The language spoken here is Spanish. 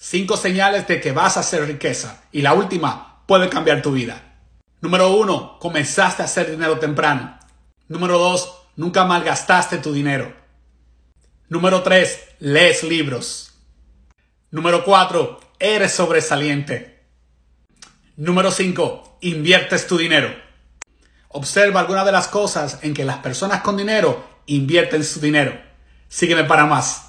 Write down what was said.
Cinco señales de que vas a hacer riqueza. Y la última puede cambiar tu vida. Número uno, comenzaste a hacer dinero temprano. Número dos, nunca malgastaste tu dinero. Número tres, lees libros. Número cuatro, eres sobresaliente. Número cinco, inviertes tu dinero. Observa algunas de las cosas en que las personas con dinero invierten su dinero. Sígueme para más.